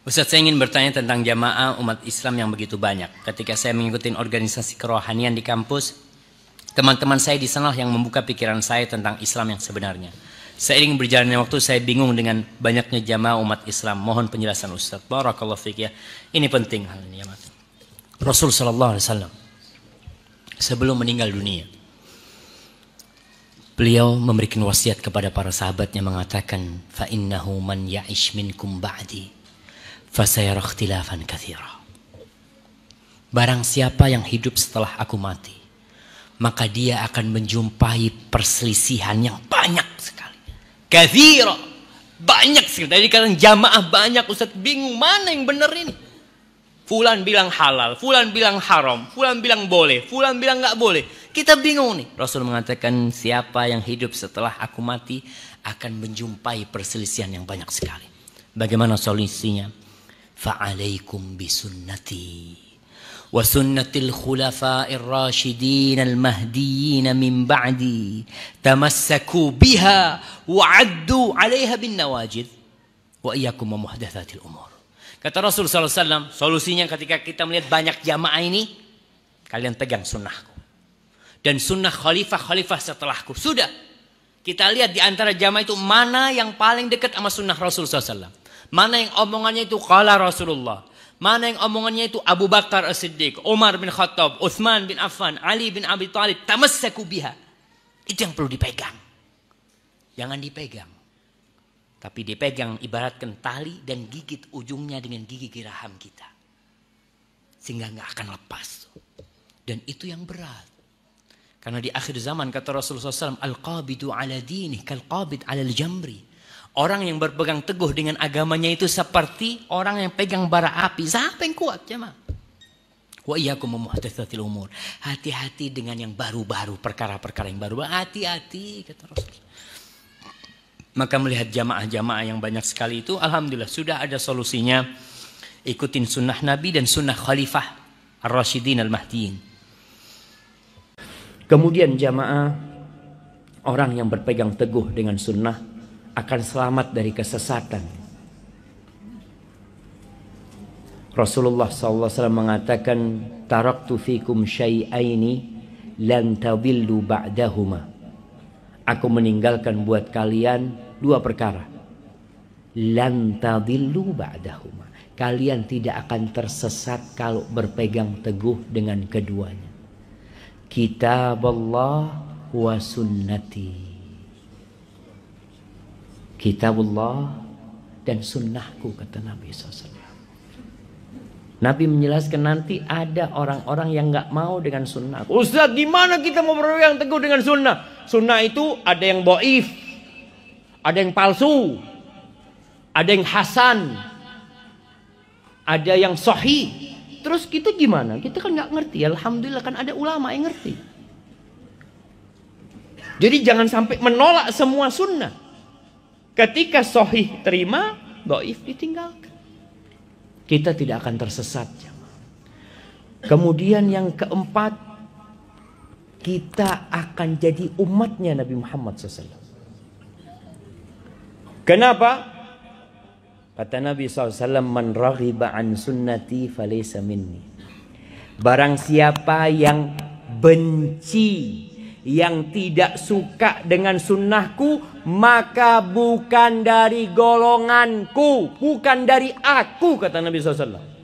Ustaz saya ingin bertanya tentang jamaah umat Islam yang begitu banyak. Ketika saya mengikuti organisasi kerohanian di kampus, teman-teman saya di sana yang membuka pikiran saya tentang Islam yang sebenarnya. Seiring berjalannya waktu saya bingung dengan banyaknya jamaah umat Islam. Mohon penjelasan Ustaz. Barakallahu fiik ya. Ini penting hal ini ya, Rasul sallallahu alaihi wasallam sebelum meninggal dunia beliau memberikan wasiat kepada para sahabatnya mengatakan fa innahu man ya'ish minkum ba'di fasayara ikhtilafan kathira. Barang siapa yang hidup setelah aku mati, maka dia akan menjumpai perselisihan yang banyak sekali. Kathira. Banyak sekali. Tadi kadang jamaah banyak. Ustaz bingung mana yang benar ini. Fulan bilang halal, Fulan bilang haram, Fulan bilang boleh, Fulan bilang nggak boleh. Kita bingung nih. Rasul mengatakan siapa yang hidup setelah aku mati akan menjumpai perselisihan yang banyak sekali. Bagaimana solusinya? فعليكم بسنتي وسنة الخلفاء الراشدين المهديين من بعدي تمسكوا بها وعدوا عليها بالنواجذ وإياكم ومحدثات الأمور Kata Rasul SAW, solusinya ketika kita melihat banyak jamaah ini, kalian pegang sunnahku. Dan sunnah khalifah-khalifah setelahku. Sudah. Kita lihat di antara jamaah itu mana yang paling dekat sama sunnah Rasul SAW. Mana yang omongannya itu kala Rasulullah. Mana yang omongannya itu Abu Bakar As-Siddiq, Umar bin Khattab, Uthman bin Affan, Ali bin Abi Talib, tamassaku biha. Itu yang perlu dipegang. Jangan dipegang. Tapi dipegang ibaratkan tali dan gigit ujungnya dengan gigi geraham kita. Sehingga nggak akan lepas. Dan itu yang berat. Karena di akhir zaman kata Rasulullah SAW, Al-qabidu ala dini, kal-qabid ala al-jamri. Orang yang berpegang teguh dengan agamanya itu seperti orang yang pegang bara api. Siapa yang kuat jemaah? Wa iyyakum muhdatsatil umur. Hati-hati dengan yang baru-baru, perkara-perkara yang baru. Hati-hati kata Rasul. Maka melihat jamaah-jamaah yang banyak sekali itu alhamdulillah sudah ada solusinya. Ikutin sunnah Nabi dan sunnah khalifah Ar-Rasyidin Al-Mahdiin. Kemudian jamaah orang yang berpegang teguh dengan sunnah akan selamat dari kesesatan. Rasulullah SAW mengatakan taraktu fikum syai'aini lan tabillu ba'dahuma. Aku meninggalkan buat kalian dua perkara. Lan tabillu ba'dahuma. Kalian tidak akan tersesat kalau berpegang teguh dengan keduanya. Kitab Allah wa sunnati kitabullah dan sunnahku kata Nabi SAW. Nabi menjelaskan nanti ada orang-orang yang nggak mau dengan sunnah. Ustaz, gimana kita mau berpegang teguh dengan sunnah? Sunnah itu ada yang boif, ada yang palsu, ada yang hasan, ada yang sohi. Terus kita gimana? Kita kan nggak ngerti. Alhamdulillah kan ada ulama yang ngerti. Jadi jangan sampai menolak semua sunnah. Ketika sohih terima, doif ditinggalkan. Kita tidak akan tersesat. Kemudian yang keempat, kita akan jadi umatnya Nabi Muhammad SAW. Kenapa? Kata Nabi SAW, Man raghiba an sunnati falaysa minni. Barang siapa yang benci yang tidak suka dengan sunnahku maka bukan dari golonganku bukan dari aku kata Nabi SAW